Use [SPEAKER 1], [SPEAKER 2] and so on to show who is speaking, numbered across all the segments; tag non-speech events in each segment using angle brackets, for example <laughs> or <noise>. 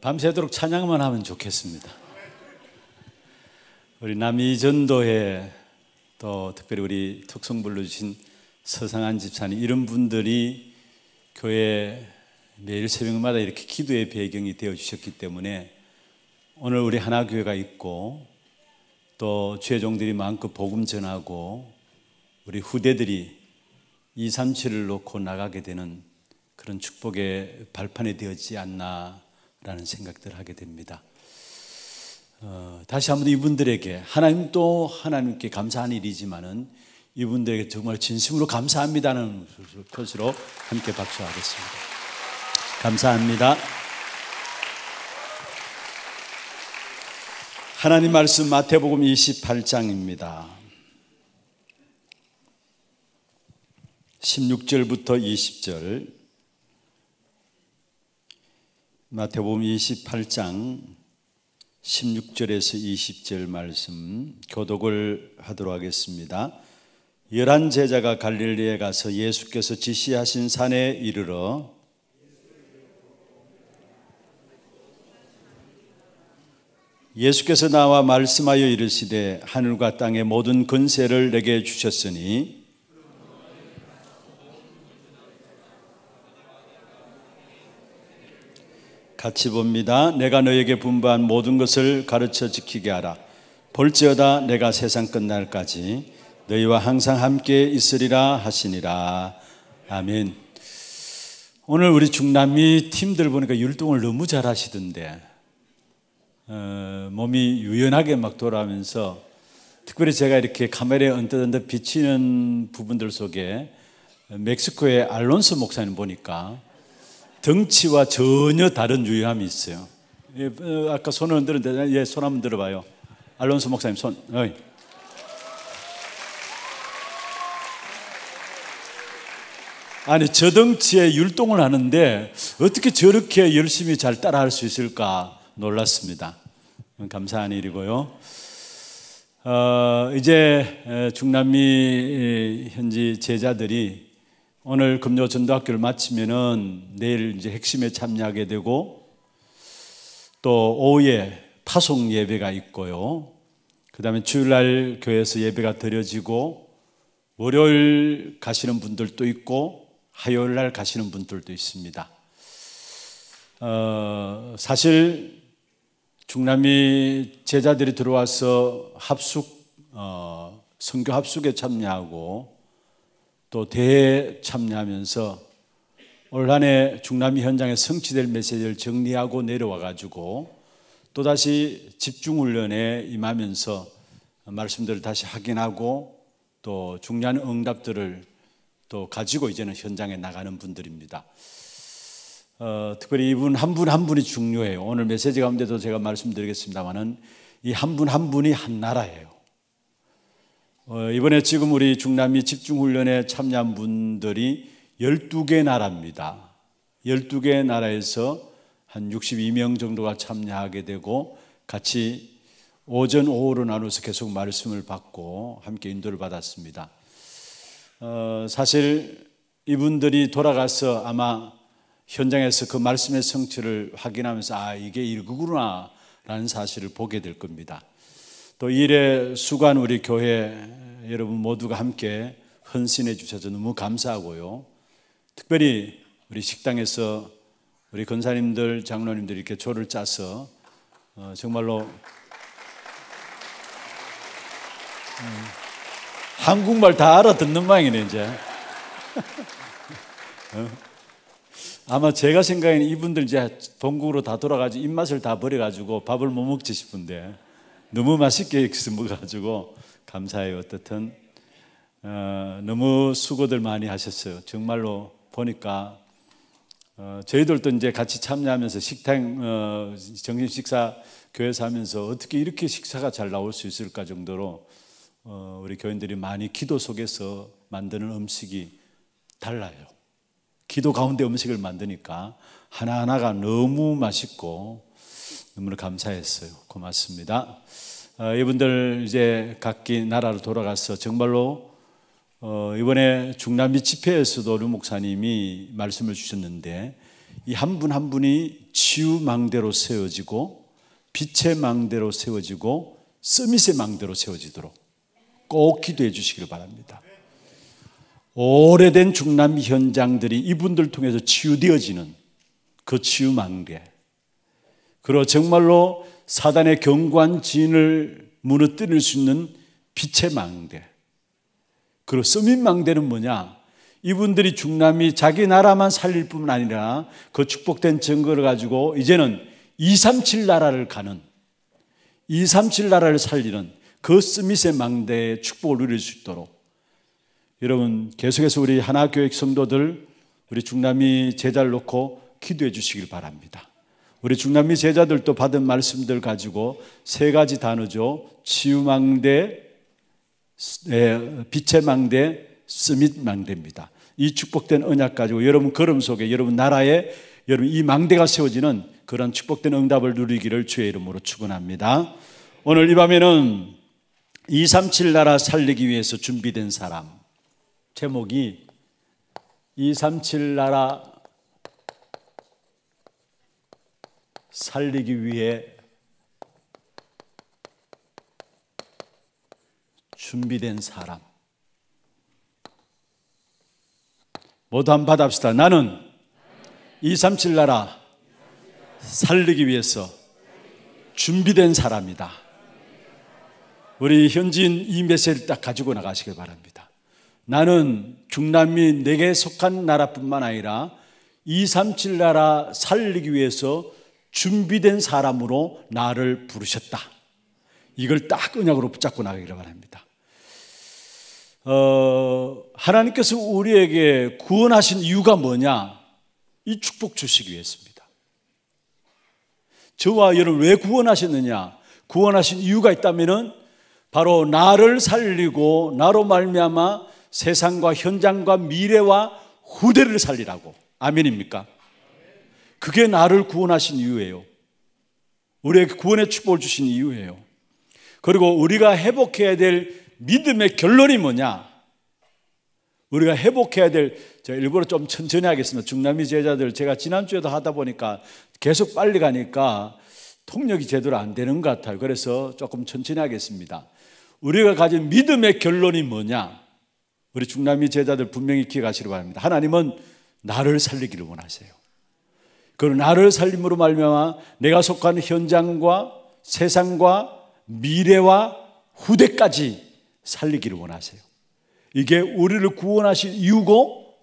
[SPEAKER 1] 밤새도록 찬양만 하면 좋겠습니다. 우리 남이전도회 또 특별히 우리 특성 불러주신 서상한 집사님 이런 분들이 교회 매일 새벽마다 이렇게 기도의 배경이 되어 주셨기 때문에 오늘 우리 하나교회가 있고 또 죄종들이 마음껏 복음 전하고 우리 후대들이 237을 놓고 나가게 되는 그런 축복의 발판이 되었지 않나 라는 생각들 하게 됩니다. 어, 다시 한번 이분들에게 하나님 또 하나님께 감사한 일이지만은 이분들에게 정말 진심으로 감사합니다는 표시로 함께 박수하겠습니다. 감사합니다. 하나님 말씀 마태복음 28장입니다. 16절부터 20절 마태복음 28장 16절에서 20절 말씀 교독을 하도록 하겠습니다. 열한 제자가 갈릴리에 가서 예수께서 지시하신 산에 이르러 예수께서 나와 말씀하여 이르시되 하늘과 땅의 모든 근세를 내게 주셨으니 같이 봅니다. 내가 너에게 분부한 모든 것을 가르쳐 지키게 하라. 볼지어다 내가 세상 끝날까지 너희와 항상 함께 있으리라 하시니라. 아멘. 오늘 우리 중남미 팀들 보니까 율동을 너무 잘 하시던데 어, 몸이 유연하게 막 돌아가면서 특별히 제가 이렇게 카메라에 언뜻 언뜻 비치는 부분들 속에 멕시코의 알론소 목사님 보니까 덩치와 전혀 다른 유효함이 있어요. 예, 어, 아까 손을 흔드는데, 예, 손 한번 들어봐요. 알론소 목사님, 손. 어이. 아니, 저 덩치에 율동을 하는데 어떻게 저렇게 열심히 잘 따라할 수 있을까 놀랐습니다. 감사한 일이고요. 어, 이제 중남미 현지 제자들이 오늘 금요 전도학교를 마치면은 내일 이제 핵심에 참여하게 되고 또 오후에 파송 예배가 있고요. 그 다음에 주일날 교회에서 예배가 드려지고 월요일 가시는 분들도 있고 화요일날 가시는 분들도 있습니다. 어, 사실 중남미 제자들이 들어와서 합숙 어, 성교 합숙에 참여하고 또 대회에 참여하면서 올 한해 중남미 현장에 성취될 메시지를 정리하고 내려와 가지고 또다시 집중훈련에 임하면서 말씀들을 다시 확인하고 또 중요한 응답들을 또 가지고 이제는 현장에 나가는 분들입니다. 어, 특별히 이분 한 분 한 분이 중요해요. 오늘 메시지 가운데도 제가 말씀드리겠습니다만은 이 한 분 한 분이 한 나라예요. 어, 이번에 지금 우리 중남미 집중훈련에 참여한 분들이 12개 나라입니다. 12개 나라에서 한 62명 정도가 참여하게 되고 같이 오전, 오후로 나눠서 계속 말씀을 받고 함께 인도를 받았습니다. 어, 사실 이분들이 돌아가서 아마 현장에서 그 말씀의 성취를 확인하면서 아, 이게 일구구나 라는 사실을 보게 될 겁니다. 또 이래 수간 우리 교회 여러분 모두가 함께 헌신해 주셔서 너무 감사하고요. 특별히 우리 식당에서 우리 권사님들, 장로님들 이렇게 조를 짜서 어, 정말로 어, 한국말 다 알아듣는 모양이네 이제. <laughs> 어? 아마 제가 생각에는 이분들 이제 본국으로 다 돌아가지고 입맛을 다 버려가지고 밥을 못 먹지 싶은데. 너무 맛있게 익숙해어가지고 감사해요. 어떻든 어, 너무 수고들 많이 하셨어요. 정말로 보니까 어, 저희들도 이제 같이 참여하면서 식당 어, 정신 식사 교회에서 하면서 어떻게 이렇게 식사가 잘 나올 수 있을까 정도로 어, 우리 교인들이 많이 기도 속에서 만드는 음식이 달라요. 기도 가운데 음식을 만드니까 하나하나가 너무 맛있고 너무나 감사했어요. 고맙습니다. 어, 이분들 이제 각기 나라로 돌아가서 정말로 어, 이번에 중남미 집회에서도 류 목사님이 말씀을 주셨는데 이 한 분 한 분이 치유망대로 세워지고 빛의 망대로 세워지고 서밋의 망대로 세워지도록 꼭 기도해 주시기 바랍니다. 오래된 중남미 현장들이 이분들 통해서 치유되어지는 그 치유망대 그리 정말로 사단의 경관 진을 무너뜨릴 수 있는 빛의 망대. 그리고 서민 망대는 뭐냐? 이분들이 중남이 자기 나라만 살릴 뿐 아니라 그 축복된 증거를 가지고 이제는 237 나라를 가는 237 나라를 살리는 그 스밋의 망대의 축복을 누릴 수 있도록 여러분 계속해서 우리 하나교육 성도들 우리 중남이 제자를 놓고 기도해 주시길 바랍니다. 우리 중남미 제자들도 받은 말씀들 가지고 세 가지 단어죠. 치유망대, 빛의 망대, 스밋 망대입니다. 이 축복된 언약 가지고 여러분 걸음 속에 여러분 나라에 여러분 이 망대가 세워지는 그런 축복된 응답을 누리기를 주의 이름으로 축원합니다. 오늘 이 밤에는 237 나라 살리기 위해서 준비된 사람 제목이 237 나라 살리기 위해 준비된 사람. 모두 한받아봅시다 나는 237 나라 살리기 위해서 준비된 사람이다. 우리 현지인 이 메시지를 딱 가지고 나가시길 바랍니다. 나는 중남미 내게 속한 나라뿐만 아니라 237 나라 살리기 위해서 준비된 사람으로 나를 부르셨다. 이걸 딱 언약으로 붙잡고 나가기를 바랍니다. 어, 하나님께서 우리에게 구원하신 이유가 뭐냐? 이 축복 주시기 위해서입니다. 저와 여러분 왜 구원하셨느냐? 구원하신 이유가 있다면은 바로 나를 살리고 나로 말미암아 세상과 현장과 미래와 후대를 살리라고. 아멘입니까? 그게 나를 구원하신 이유예요. 우리에게 구원의 축복을 주신 이유예요. 그리고 우리가 회복해야 될 믿음의 결론이 뭐냐? 우리가 회복해야 될, 제가 일부러 좀 천천히 하겠습니다. 중남미 제자들 제가 지난주에도 하다 보니까 계속 빨리 가니까 통역이 제대로 안 되는 것 같아요. 그래서 조금 천천히 하겠습니다. 우리가 가진 믿음의 결론이 뭐냐? 우리 중남미 제자들 분명히 기억하시기 바랍니다. 하나님은 나를 살리기를 원하세요. 그 나를 살림으로 말미암아 내가 속한 현장과 세상과 미래와 후대까지 살리기를 원하세요. 이게 우리를 구원하신 이유고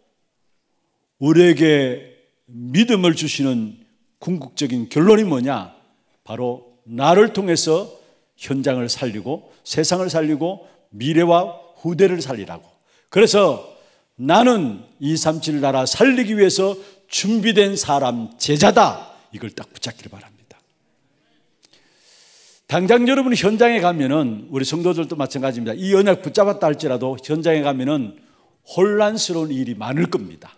[SPEAKER 1] 우리에게 믿음을 주시는 궁극적인 결론이 뭐냐? 바로 나를 통해서 현장을 살리고 세상을 살리고 미래와 후대를 살리라고. 그래서 나는 237 나라 살리기 위해서 준비된 사람, 제자다. 이걸 딱 붙잡기를 바랍니다. 당장 여러분 현장에 가면은 우리 성도들도 마찬가지입니다. 이 언약 붙잡았다 할지라도 현장에 가면은 혼란스러운 일이 많을 겁니다.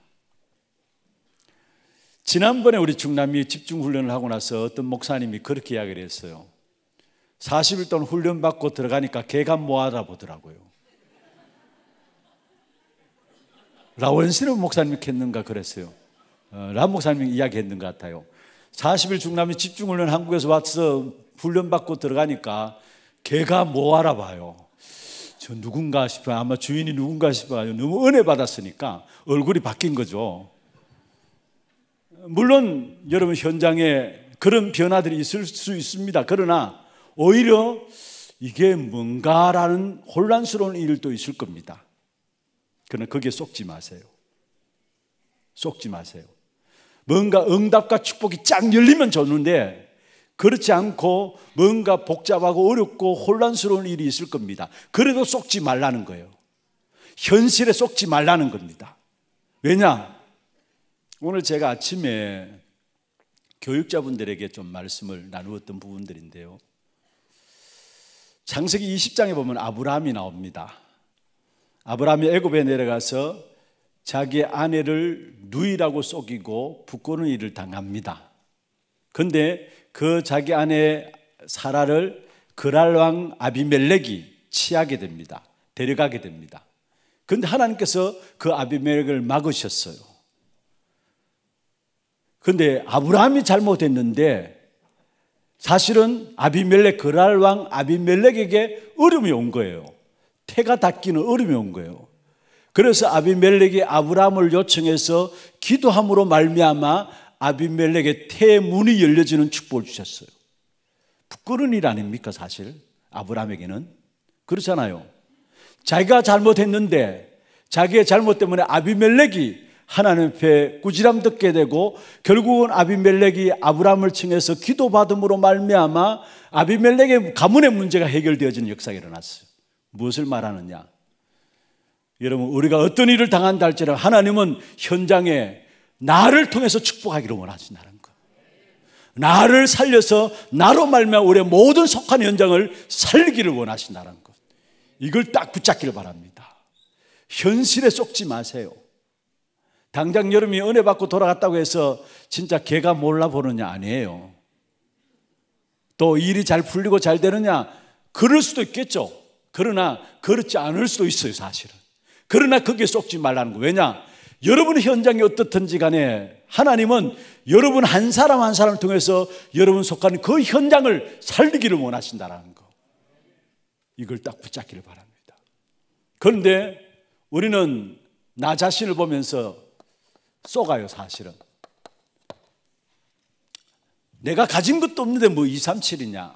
[SPEAKER 1] 지난번에 우리 중남미 집중훈련을 하고 나서 어떤 목사님이 그렇게 이야기를 했어요. 40일 동안 훈련받고 들어가니까 개간 모아다 보더라고요.
[SPEAKER 2] 라원스는
[SPEAKER 1] 목사님이 했는가 그랬어요. 어, 람 목사님이 이야기했는 것 같아요. 40일 중남이 집중훈련 한국에서 와서 훈련받고 들어가니까 걔가 뭐 알아봐요. 저 누군가 싶어요. 아마 주인이 누군가 싶어요. 너무 은혜 받았으니까 얼굴이 바뀐 거죠. 물론 여러분 현장에 그런 변화들이 있을 수 있습니다. 그러나 오히려 이게 뭔가라는 혼란스러운 일도 있을 겁니다. 그러나 거기에 속지 마세요. 속지 마세요. 뭔가 응답과 축복이 쫙 열리면 좋는데 그렇지 않고 뭔가 복잡하고 어렵고 혼란스러운 일이 있을 겁니다. 그래도 속지 말라는 거예요. 현실에 속지 말라는 겁니다. 왜냐? 오늘 제가 아침에 교육자분들에게 좀 말씀을 나누었던 부분들인데요. 창세기 20장에 보면 아브라함이 나옵니다. 아브라함이 애굽에 내려가서 자기 아내를 누이라고 속이고 부끄는운 일을 당합니다. 근데 그 자기 아내 사라를 그랄왕 아비멜렉이 취하게 됩니다. 데려가게 됩니다. 근데 하나님께서 그 아비멜렉을 막으셨어요. 근데 아브라함이 잘못했는데 사실은 아비멜렉 그랄왕 아비멜렉에게 어려움이 온 거예요. 태가 닦이는 어려움이 온 거예요. 그래서 아비멜렉이 아브라함을 요청해서 기도함으로 말미암아 아비멜렉의 태문이 열려지는 축복을 주셨어요. 부끄러운 일 아닙니까 사실 아브라함에게는 그렇잖아요. 자기가 잘못했는데 자기의 잘못 때문에 아비멜렉이 하나님 앞에 꾸지람 듣게 되고 결국은 아비멜렉이 아브라함을 칭해서 기도받음으로 말미암아 아비멜렉의 가문의 문제가 해결되어지는 역사가 일어났어요. 무엇을 말하느냐? 여러분, 우리가 어떤 일을 당한다 할지라 하나님은 현장에 나를 통해서 축복하기로 원하신다는 것. 나를 살려서 나로 말며 우리의 모든 속한 현장을 살기를 원하신다는 것. 이걸 딱 붙잡기를 바랍니다. 현실에 속지 마세요. 당장 여름이 은혜 받고 돌아갔다고 해서 진짜 개가 몰라보느냐 아니에요. 또 일이 잘 풀리고 잘 되느냐 그럴 수도 있겠죠. 그러나 그렇지 않을 수도 있어요, 사실은. 그러나 거기에 쏙지 말라는 거. 예요 왜냐? 여러분 현장이 어떻든지 간에 하나님은 여러분 한 사람 한 사람을 통해서 여러분 속한 그 현장을 살리기를 원하신다라는 거. 이걸 딱 붙잡기를 바랍니다. 그런데 우리는 나 자신을 보면서 쏘가요, 사실은. 내가 가진 것도 없는데 뭐 2, 3, 7이냐.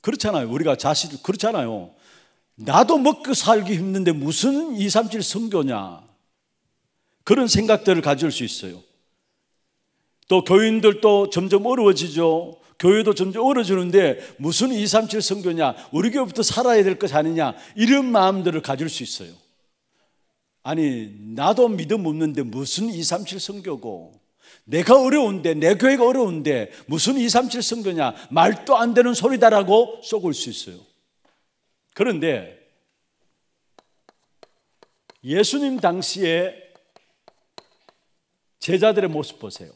[SPEAKER 1] 그렇잖아요. 우리가 자신, 그렇잖아요. 나도 먹고 살기 힘든데 무슨 2, 3, 7성교냐 그런 생각들을 가질 수 있어요. 또 교인들도 점점 어려워지죠. 교회도 점점 어려지는데 무슨 2, 3, 7 선교냐. 우리 교회부터 살아야 될 것 아니냐. 이런 마음들을 가질 수 있어요. 아니, 나도 믿음 없는데 무슨 2, 3, 7 선교고. 내가 어려운데, 내 교회가 어려운데 무슨 2, 3, 7 선교냐. 말도 안 되는 소리다라고 쏘을 수 있어요. 그런데 예수님 당시에 제자들의 모습 보세요.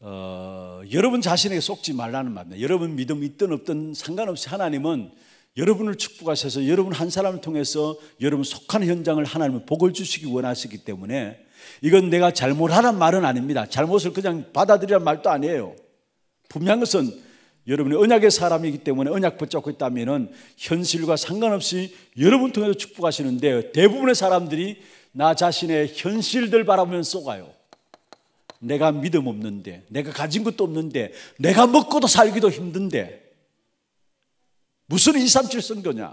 [SPEAKER 1] 어, 여러분 자신에게 속지 말라는 말입니다. 여러분 믿음 있든 없든 상관없이 하나님은 여러분을 축복하셔서 여러분 한 사람을 통해서 여러분 속한 현장을 하나님은 복을 주시기 원하시기 때문에 이건 내가 잘못하란 말은 아닙니다. 잘못을 그냥 받아들이란 말도 아니에요. 분명한 것은 여러분이 언약의 사람이기 때문에 언약 붙잡고 있다면 현실과 상관없이 여러분 통해서 축복하시는데 대부분의 사람들이 나 자신의 현실들 바라보면서 가요 내가 믿음 없는데, 내가 가진 것도 없는데, 내가 먹고도 살기도 힘든데, 무슨 237 선교냐?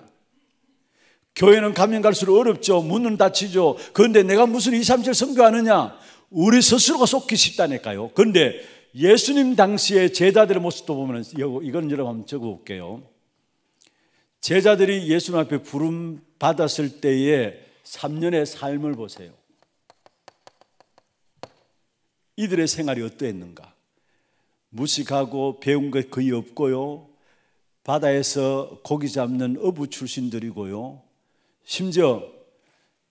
[SPEAKER 1] 교회는 가면 갈수록 어렵죠. 문은 닫히죠. 그런데 내가 무슨 237 선교하느냐? 우리 스스로가 속기 쉽다니까요. 그런데 예수님 당시의 제자들의 모습도 보면 이건 여러분 적어볼게요. 제자들이 예수님 앞에 부름 받았을 때의 3년의 삶을 보세요. 이들의 생활이 어떠했는가? 무식하고 배운 게 거의 없고요. 바다에서 고기 잡는 어부 출신들이고요. 심지어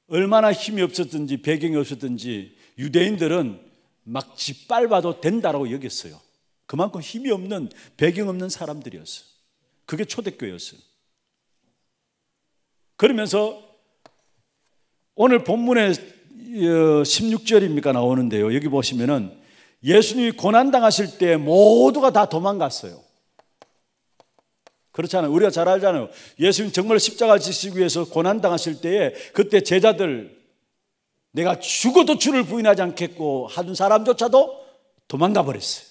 [SPEAKER 1] 얼마나 힘이 없었든지 배경이 없었든지 유대인들은 막 짓밟아도 된다라고 여겼어요. 그만큼 힘이 없는 배경 없는 사람들이었어요. 그게 초대교였어요. 회 그러면서 오늘 본문에 16절입니까 어, 나오는데요. 여기 보시면은 예수님이 고난당하실 때 모두가 다 도망갔어요. 그렇잖아요. 우리가 잘 알잖아요. 예수님 정말 십자가 지시기 위해서 고난당하실 때에 그때 제자들 내가 죽어도 주를 부인하지 않겠고 하는 사람조차도 도망가 버렸어요.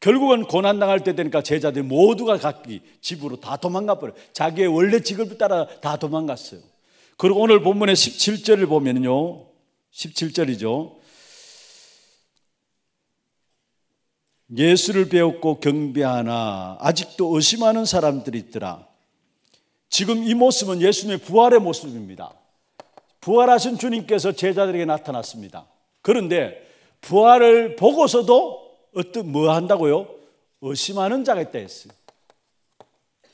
[SPEAKER 1] 결국은 고난 당할 때 되니까 제자들 모두가 각기 집으로 다 도망가 버려. 자기의 원래 직업을 따라 다 도망갔어요. 그리고 오늘 본문의 17절을 보면요. 17절이죠. 예수를 배웠고 경배하나 아직도 의심하는 사람들이 있더라. 지금 이 모습은 예수님의 부활의 모습입니다. 부활하신 주님께서 제자들에게 나타났습니다. 그런데 부활을 보고서도 어떤 뭐 한다고요? 의심하는 자가 있다 했어요.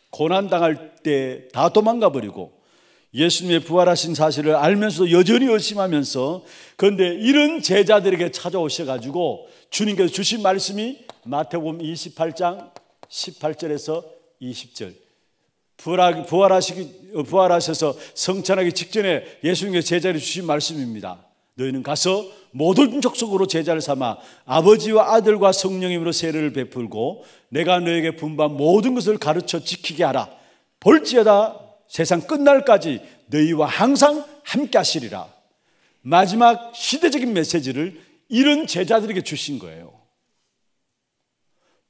[SPEAKER 1] 고난 당할 때 다 도망가 버리고 예수님의 부활하신 사실을 알면서도 여전히 의심하면서 그런데 이런 제자들에게 찾아오셔 가지고 주님께서 주신 말씀이 마태복음 28장 18절에서 20절 부활하시기, 부활하셔서 성찬하기 직전에 예수님께 서 제자를 주신 말씀입니다. 너희는 가서 모든 족속으로 제자를 삼아 아버지와 아들과 성령님으로 세례를 베풀고 내가 너에게 분반 모든 것을 가르쳐 지키게 하라. 볼지어다 세상 끝날까지 너희와 항상 함께 하시리라. 마지막 시대적인 메시지를 이런 제자들에게 주신 거예요.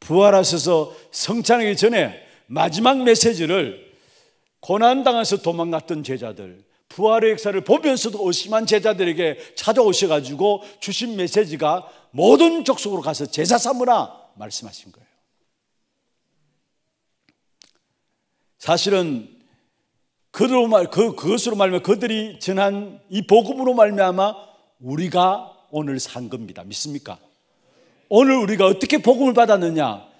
[SPEAKER 1] 부활하셔서 성찬하기 전에 마지막 메시지를 고난당해서 도망갔던 제자들, 부활의 역사를 보면서도 의심한 제자들에게 찾아오셔가지고 주신 메시지가 모든 족속으로 가서 제사 삼으라 말씀하신 거예요. 사실은 그들로 말, 그, 그것으로 말면 그들이 전한 이 복음으로 말미암아 우리가 오늘 산 겁니다. 믿습니까? 오늘 우리가 어떻게 복음을 받았느냐?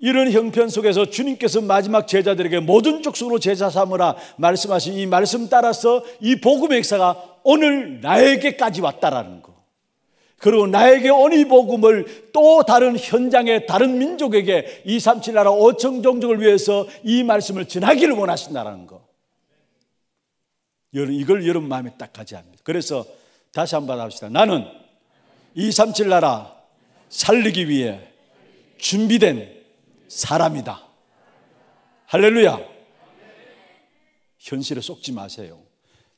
[SPEAKER 1] 이런 형편 속에서 주님께서 마지막 제자들에게 모든 쪽수로 제자 삼으라 말씀하신 이 말씀 따라서 이 복음의 역사가 오늘 나에게까지 왔다라는 거. 그리고 나에게 온 이 복음을 또 다른 현장에 다른 민족에게 이 삼칠나라 5천 종족을 위해서 이 말씀을 전하기를 원하신다라는 거. 여러분 이걸 여러분 마음에 딱 가지합니다. 그래서 다시 한 번 합시다. 나는 이 삼칠나라 살리기 위해 준비된 사람이다. 할렐루야. 현실에 속지 마세요.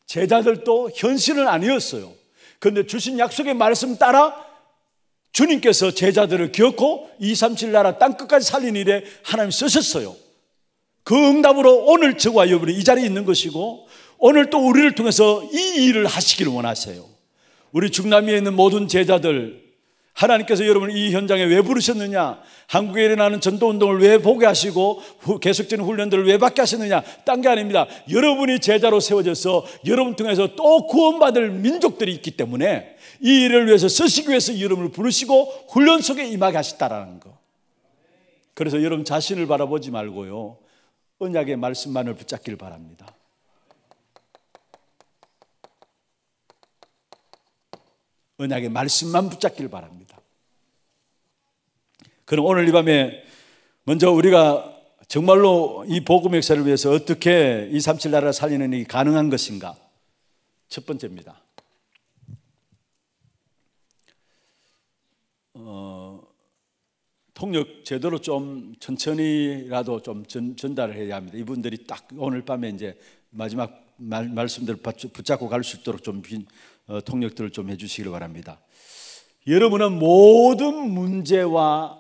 [SPEAKER 1] 제자들도 현실은 아니었어요. 그런데 주신 약속의 말씀 따라 주님께서 제자들을 기억고 2, 3, 7 나라 땅끝까지 살린 일에 하나님 쓰셨어요. 그 응답으로 오늘 저와 여러분이 이 자리에 있는 것이고 오늘 또 우리를 통해서 이 일을 하시기를 원하세요. 우리 중남미에 있는 모든 제자들 하나님께서 여러분을 이 현장에 왜 부르셨느냐? 한국에 일어나는 전도 운동을 왜 보게 하시고 계속되는 훈련들을 왜 받게 하셨느냐? 딴 게 아닙니다. 여러분이 제자로 세워져서 여러분 통해서 또 구원받을 민족들이 있기 때문에 이 일을 위해서 쓰시기 위해서 여러분을 부르시고 훈련 속에 임하게 하셨다라는 거. 그래서 여러분 자신을 바라보지 말고요. 언약의 말씀만을 붙잡길 바랍니다. 언약의 말씀만 붙잡길 바랍니다. 그럼 오늘 이 밤에 먼저 우리가 정말로 이 복음 역사를 위해서 어떻게 이 삼칠 나라를 살리는 일이 가능한 것인가? 첫 번째입니다. 어, 통역 제대로 좀 천천히라도 좀 전, 전달을 해야 합니다. 이분들이 딱 오늘 밤에 이제 마지막 말, 말씀들을 붙잡고 갈 수 있도록 좀 어, 통역들을 좀 해주시기 바랍니다. 여러분은 모든 문제와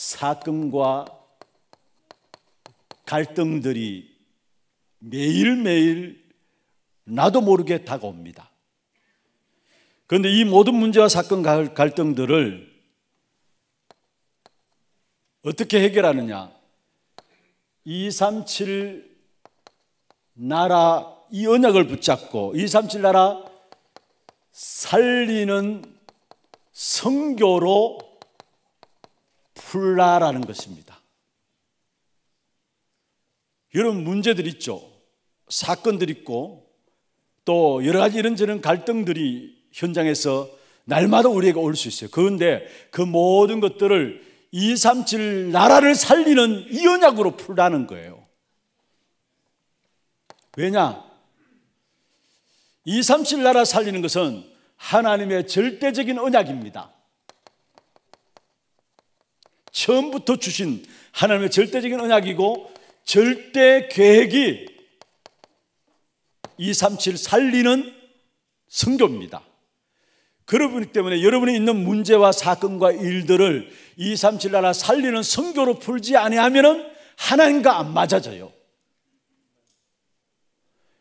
[SPEAKER 1] 사건과 갈등들이 매일매일 나도 모르게 다가옵니다. 그런데 이 모든 문제와 사건 갈등들을 어떻게 해결하느냐? 237 나라 이 언약을 붙잡고 237 나라 살리는 성교로 훌라라는 것입니다. 여러 문제들 있죠. 사건들 있고 또 여러 가지 이런저런 갈등들이 현장에서 날마다 우리에게 올 수 있어요. 그런데 그 모든 것들을 237 나라를 살리는 이 언약으로 풀라는 거예요. 왜냐? 237 나라 살리는 것은 하나님의 절대적인 언약입니다. 처음부터 주신 하나님의 절대적인 언약이고 절대 계획이 237 살리는 성교입니다. 그러기 때문에 여러분이 있는 문제와 사건과 일들을 237 나라 살리는 성교로 풀지 아니하면은 하나님과 안 맞아져요.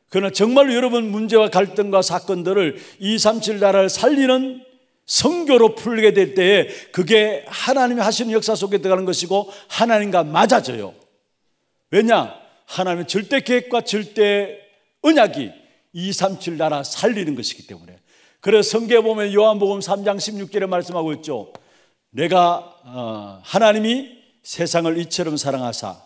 [SPEAKER 1] 그러나 정말로 여러분 문제와 갈등과 사건들을 237 나라를 살리는 성교로 풀게 될 때에 그게 하나님이 하시는 역사 속에 들어가는 것이고 하나님과 맞아져요. 왜냐? 하나님의 절대 계획과 절대 언약이 237 나라 살리는 것이기 때문에. 그래서 성경에 보면 요한복음 3장 16절에 말씀하고 있죠. 내가 어, 하나님이 세상을 이처럼 사랑하사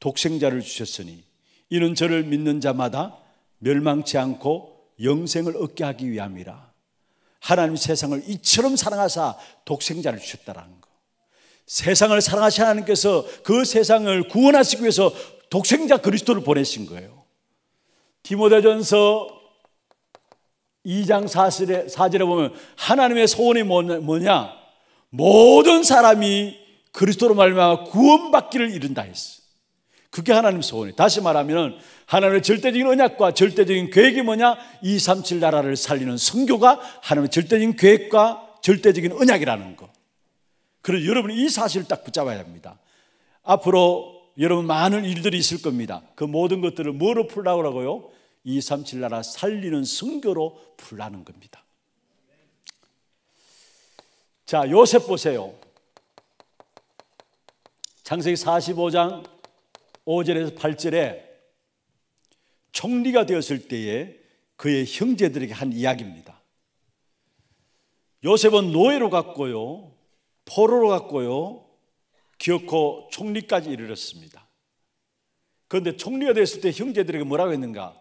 [SPEAKER 1] 독생자를 주셨으니 이는 저를 믿는 자마다 멸망치 않고 영생을 얻게 하기 위함이라. 하나님 세상을 이처럼 사랑하사 독생자를 주셨다라는 거. 세상을 사랑하신 하나님께서 그 세상을 구원하시기 위해서 독생자 그리스도를 보내신 거예요. 디모데전서 2장 4절에, 4절에 보면 하나님의 소원이 뭐냐? 모든 사람이 그리스도로 말미암아 구원받기를 이룬다 했어. 그게 하나님 소원이에요. 다시 말하면 하나님의 절대적인 언약과 절대적인 계획이 뭐냐? 237 나라를 살리는 선교가 하나님의 절대적인 계획과 절대적인 언약이라는 거. 그래서 여러분이 이 사실을 딱 붙잡아야 합니다. 앞으로 여러분 많은 일들이 있을 겁니다. 그 모든 것들을 뭐로 풀라고 하고요? 237 나라 살리는 선교로 풀라는 겁니다. 자, 요셉 보세요. 창세기 45장 5절에서 8절에 총리가 되었을 때에 그의 형제들에게 한 이야기입니다. 요셉은 노예로 갔고요. 포로로 갔고요. 기어코 총리까지 이르렀습니다. 그런데 총리가 됐을 때 형제들에게 뭐라고 했는가?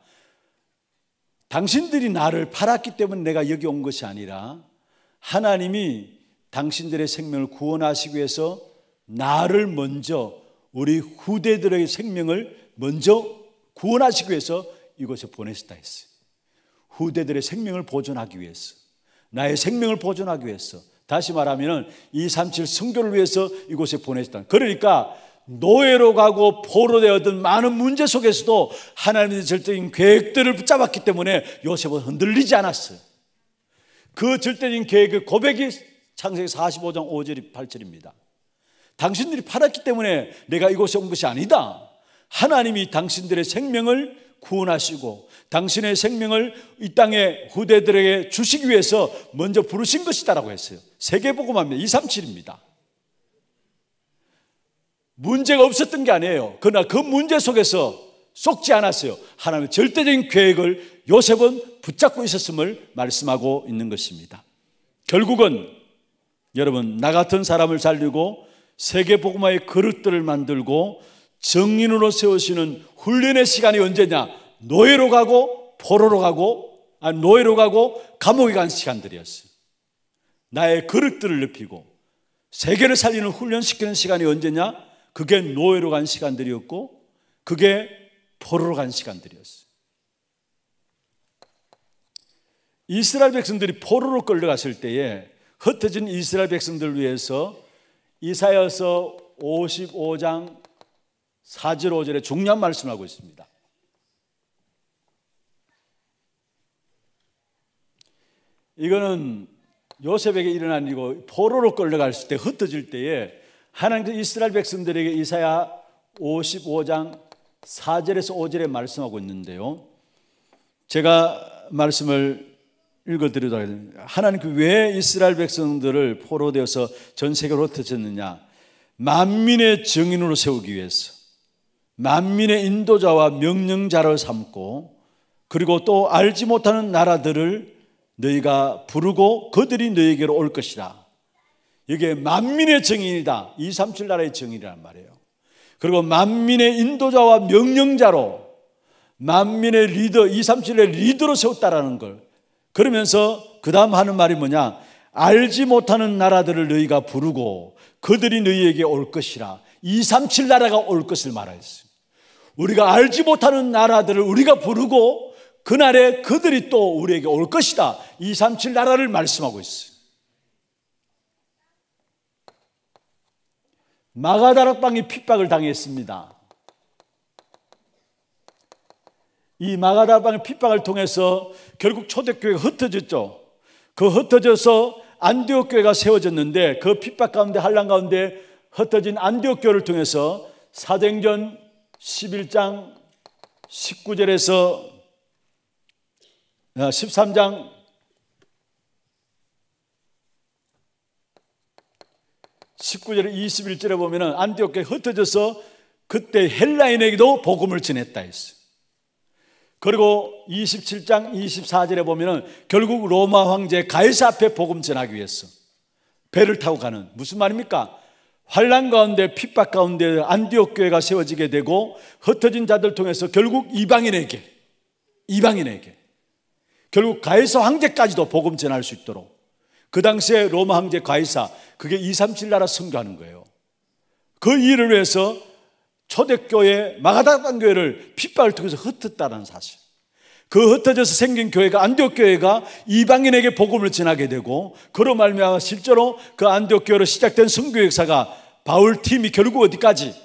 [SPEAKER 1] 당신들이 나를 팔았기 때문에 내가 여기 온 것이 아니라 하나님이 당신들의 생명을 구원하시기 위해서 나를 먼저 우리 후대들의 생명을 먼저 구원하시기 위해서 이곳에 보냈다 했어요. 후대들의 생명을 보존하기 위해서, 나의 생명을 보존하기 위해서, 다시 말하면 237 성교를 위해서 이곳에 보내다 그러니까 노예로 가고 포로 되었던 많은 문제 속에서도 하나님의 절대적인 계획들을 붙잡았기 때문에 요셉은 흔들리지 않았어요. 그 절대적인 계획의 고백이 창세기 45장 5절이 8절입니다. 당신들이 팔았기 때문에 내가 이곳에 온 것이 아니다. 하나님이 당신들의 생명을 구원하시고 당신의 생명을 이 땅의 후대들에게 주시기 위해서 먼저 부르신 것이다라고 했어요. 세계복음합니다. 237입니다. 문제가 없었던 게 아니에요. 그러나 그 문제 속에서 속지 않았어요. 하나님의 절대적인 계획을 요셉은 붙잡고 있었음을 말씀하고 있는 것입니다. 결국은 여러분, 나 같은 사람을 살리고 세계 복음화의 그릇들을 만들고 정인으로 세우시는 훈련의 시간이 언제냐? 노예로 가고 포로로 가고 아 노예로 가고 감옥에 간 시간들이었어요. 나의 그릇들을 높이고 세계를 살리는 훈련시키는 시간이 언제냐? 그게 노예로 간 시간들이었고 그게 포로로 간 시간들이었어요. 이스라엘 백성들이 포로로 끌려갔을 때에 흩어진 이스라엘 백성들 위해서 이사여서 55장 4절 5절에 중요한 말씀을 하고 있습니다. 이거는 요셉에게 일어난 일이고 포로로 끌려갔때 흩어질 때에 하나님께서 이스라엘 백성들에게 이사야 55장 4절에서 5절에 말씀하고 있는데요. 제가 말씀을 읽어드리도록 하겠습니다. 하나님 그 왜 이스라엘 백성들을 포로되어서 전 세계로 흩어졌느냐? 만민의 증인으로 세우기 위해서 만민의 인도자와 명령자를 삼고 그리고 또 알지 못하는 나라들을 너희가 부르고 그들이 너희에게로 올 것이다. 이게 만민의 증인이다. 2, 3, 7 나라의 증인이란 말이에요. 그리고 만민의 인도자와 명령자로 만민의 리더, 2, 3, 7의 리더로 세웠다라는 걸 그러면서 그 다음 하는 말이 뭐냐? 알지 못하는 나라들을 너희가 부르고 그들이 너희에게 올 것이라 237 나라가 올 것을 말하였습니 우리가 알지 못하는 나라들을 우리가 부르고 그날에 그들이 또 우리에게 올 것이다. 237 나라를 말씀하고 있어요. 마가다락방이 핍박을 당했습니다. 이 마가다방의 핍박을 통해서 결국 초대교회가 흩어졌죠. 그 흩어져서 안디옥 교회가 세워졌는데 그 핍박 가운데 한란 가운데 흩어진 안디옥 교회를 통해서 사도행전 11장 19절에서 13장 1 9절 21절에 보면 안디옥 교회 흩어져서 그때 헬라인에게도 복음을 전했다 했어요. 그리고 27장 24절에 보면은 결국 로마 황제 가이사 앞에 복음 전하기 위해서 배를 타고 가는 무슨 말입니까? 환란 가운데 핍박 가운데 안디옥 교회가 세워지게 되고 흩어진 자들 통해서 결국 이방인에게 이방인에게 결국 가이사 황제까지도 복음 전할 수 있도록 그 당시에 로마 황제 가이사 그게 237 나라 선교하는 거예요. 그 일을 위해서 초대교회 마가다반 교회를 핍박을 통해서 흩었다는 사실. 그 흩어져서 생긴 교회가 안디옥 교회가 이방인에게 복음을 전하게 되고 그로 말미암아 실제로 그 안디옥 교회로 시작된 선교 역사가 바울 팀이 결국 어디까지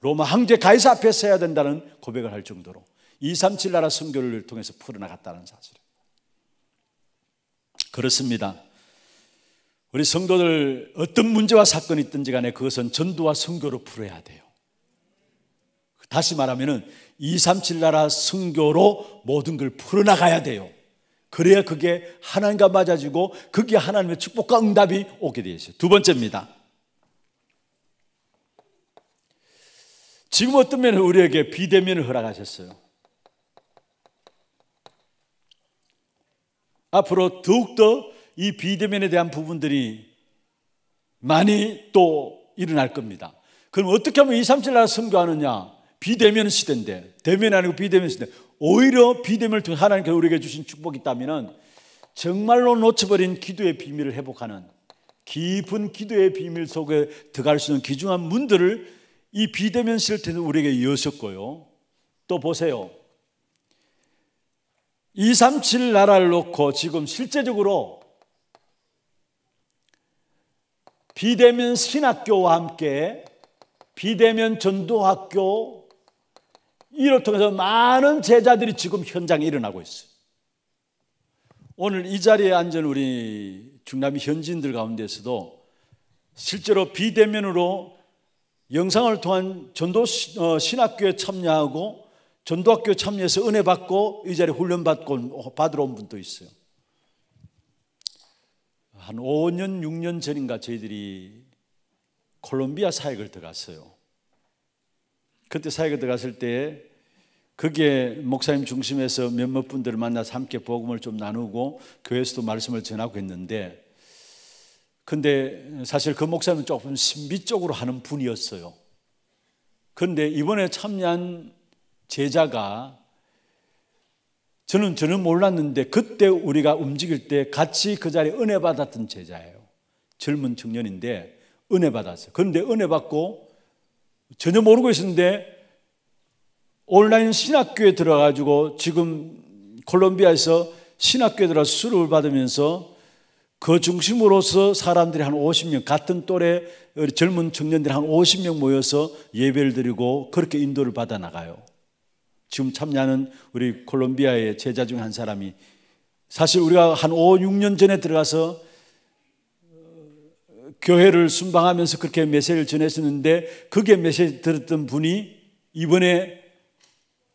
[SPEAKER 1] 로마 황제 가이사 앞에 서야 된다는 고백을 할 정도로 237 나라 선교를 통해서 풀어나갔다는 사실. 그렇습니다. 우리 성도들 어떤 문제와 사건이 있든지 간에 그것은 전도와 선교로 풀어야 돼요. 다시 말하면은 237 나라 승교로 모든 걸 풀어나가야 돼요. 그래야 그게 하나님과 맞아지고 그게 하나님의 축복과 응답이 오게 되어 있어요. 두 번째입니다. 지금 어떤 면에 우리에게 비대면을 허락하셨어요. 앞으로 더욱더 이 비대면에 대한 부분들이 많이 또 일어날 겁니다. 그럼 어떻게 하면 237 나라 선교하느냐? 비대면 시대인데 대면 아니고 비대면 시대 오히려 비대면을 통해 하나님께서 우리에게 주신 축복이 있다면 정말로 놓쳐버린 기도의 비밀을 회복하는 깊은 기도의 비밀 속에 들어갈 수 있는 귀중한 문들을 이 비대면 시대에서 우리에게 여셨고요 또 보세요 237 나라를 놓고 지금 실제적으로 비대면 신학교와 함께 비대면 전도학교 이를 통해서 많은 제자들이 지금 현장에 일어나고 있어요. 오늘 이 자리에 앉은 우리 중남 현지인들 가운데서도 실제로 비대면으로 영상을 통한 전도 어, 신학교에 참여하고 전도학교 참여해서 은혜 받고 이자리 훈련 받고 받으러 온 분도 있어요. 한 5년, 6년 전인가 저희들이 콜롬비아 사역을 들어갔어요. 그때 사역에 들어갔을 때 그게 목사님 중심에서 몇몇 분들을 만나서 함께 복음을 좀 나누고 교회에서도 말씀을 전하고 했는데 근데 사실 그 목사님은 조금 신비 쪽으로 하는 분이었어요. 근데 이번에 참여한 제자가 저는 저는 몰랐는데 그때 우리가 움직일 때 같이 그 자리에 은혜 받았던 제자예요. 젊은 청년인데 은혜 받았어요. 그런데 은혜 받고 전혀 모르고 있었는데 온라인 신학교에 들어가지고 지금 콜롬비아에서 신학교에 들어 수료를 받으면서 그 중심으로서 사람들이 한 50명, 같은 또래 젊은 청년들이 한 50명 모여서 예배를 드리고 그렇게 인도를 받아 나가요. 지금 참여하는 우리 콜롬비아의 제자 중 한 사람이 사실 우리가 한 5, 6년 전에 들어가서 교회를 순방하면서 그렇게 메시지를 전했었는데 그게 메시지 들었던 분이 이번에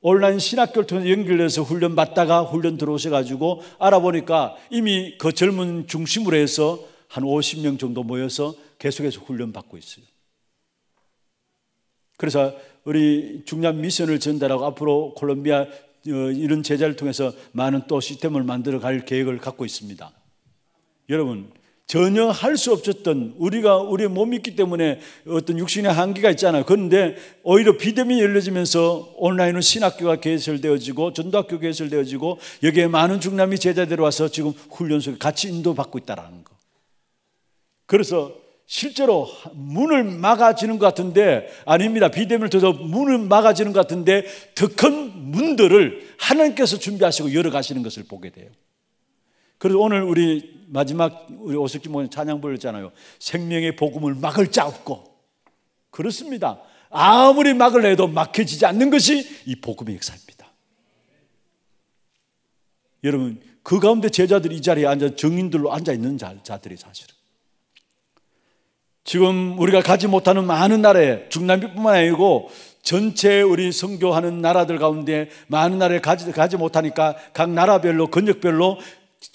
[SPEAKER 1] 온라인 신학교를 통해서 연결돼서 훈련 받다가 훈련 들어오셔가지고 알아보니까 이미 그 젊은 중심으로 해서 한 50명 정도 모여서 계속해서 훈련 받고 있어요. 그래서 우리 중요 미션을 전달하고 앞으로 콜롬비아 어, 이런 제자를 통해서 많은 또 시스템을 만들어 갈 계획을 갖고 있습니다. 여러분, 전혀 할 수 없었던 우리가 우리의 몸이 있기 때문에 어떤 육신의 한계가 있잖아요. 그런데 오히려 비대면이 열려지면서 온라인은 신학교가 개설되어지고 전도학교 개설되어지고 여기에 많은 중남미 제자들이 와서 지금 훈련 소에 같이 인도받고 있다라는 거. 그래서 실제로 문을 막아지는 것 같은데 아닙니다. 비대면을 통해서 문을 막아지는 것 같은데 더 큰 문들을 하나님께서 준비하시고 열어가시는 것을 보게 돼요. 그래서 오늘 우리 마지막 우리 오석기 모임 찬양 불렀잖아요. 생명의 복음을 막을 자 없고 그렇습니다. 아무리 막을 해도 막혀지지 않는 것이 이 복음의 역사입니다. 여러분 그 가운데 제자들이 이 자리에 앉아 증인들로 앉아 있는 자들이 사실은 지금 우리가 가지 못하는 많은 나라에 중남미뿐만 아니고 전체 우리 성교하는 나라들 가운데 많은 나라에 가지, 가지 못하니까 각 나라별로 근역별로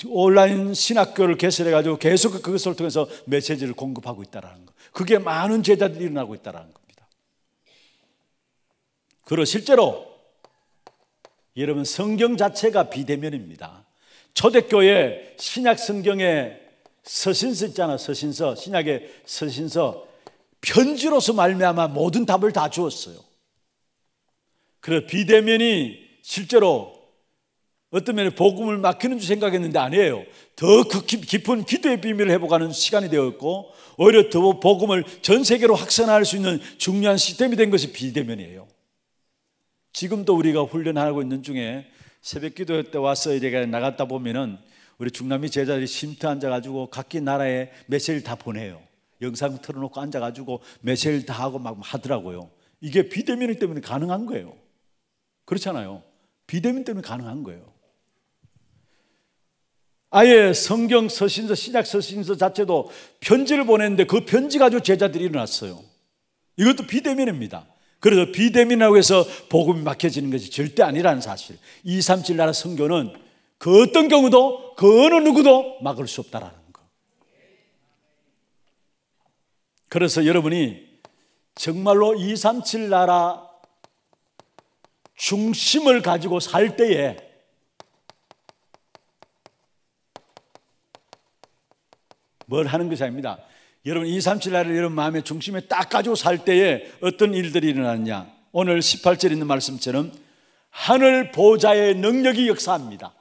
[SPEAKER 1] 온라인 신학교를 개설해 가지고 계속 그것을 통해서 메시지를 공급하고 있다라는 거. 그게 많은 제자들이 일어나고 있다는 겁니다. 그리고 실제로 여러분 성경 자체가 비대면입니다. 초대교회 신약 성경에 서신서 있잖아. 서신서 신약의 서신서 편지로서 말미암아 모든 답을 다 주었어요. 그래 서 비대면이 실제로 어떤 면에 복음을 막히는 줄 생각했는데 아니에요. 더 그 깊은 기도의 비밀을 해보가는 시간이 되었고 오히려 더 복음을 전 세계로 확산할 수 있는 중요한 시스템이 된 것이 비대면이에요. 지금도 우리가 훈련하고 있는 중에 새벽 기도 때 와서 이렇게 나갔다 보면은 우리 중남미 제자들이 쉼터 앉아가지고 각기 나라에 메시지를 다 보내요. 영상 틀어놓고 앉아가지고 메시지를 다 하고 막 하더라고요. 이게 비대면이 때문에 가능한 거예요. 그렇잖아요. 비대면 때문에 가능한 거예요. 아예 성경 서신서, 신약 서신서 자체도 편지를 보냈는데 그 편지 가지고 제자들이 일어났어요. 이것도 비대면입니다. 그래서 비대면이라고 해서 복음이 막혀지는 것이 절대 아니라는 사실. 2, 3, 7 나라 성교는그 어떤 경우도 그 어느 누구도 막을 수 없다라는 거. 그래서 여러분이 정말로 2, 3, 7 나라 중심을 가지고 살 때에 뭘 하는 것이 아닙니다. 여러분 2, 3, 7날을 여러분 마음의 중심에 딱 가지고 살 때에 어떤 일들이 일어나냐 오늘 18절에 있는 말씀처럼 하늘 보좌의 능력이 역사합니다.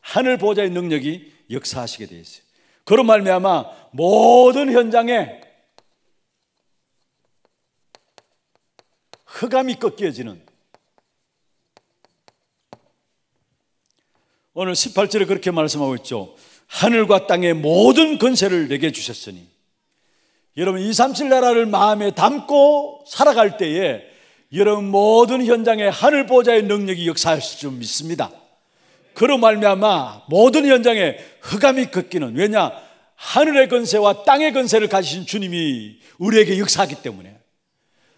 [SPEAKER 1] 하늘 보좌의 능력이 역사하시게 되어 있어요. 그런 말미암아 모든 현장에 흑암이 꺾여지는 오늘 18절에 그렇게 말씀하고 있죠. 하늘과 땅의 모든 권세를 내게 주셨으니. 여러분, 2, 3, 7 나라를 마음에 담고 살아갈 때에 여러분 모든 현장에 하늘 보좌의 능력이 역사할 줄 믿습니다. 그로 말미암아 모든 현장에 흑암이 걷기는 왜냐 하늘의 건세와 땅의 건세를 가지신 주님이 우리에게 역사하기 때문에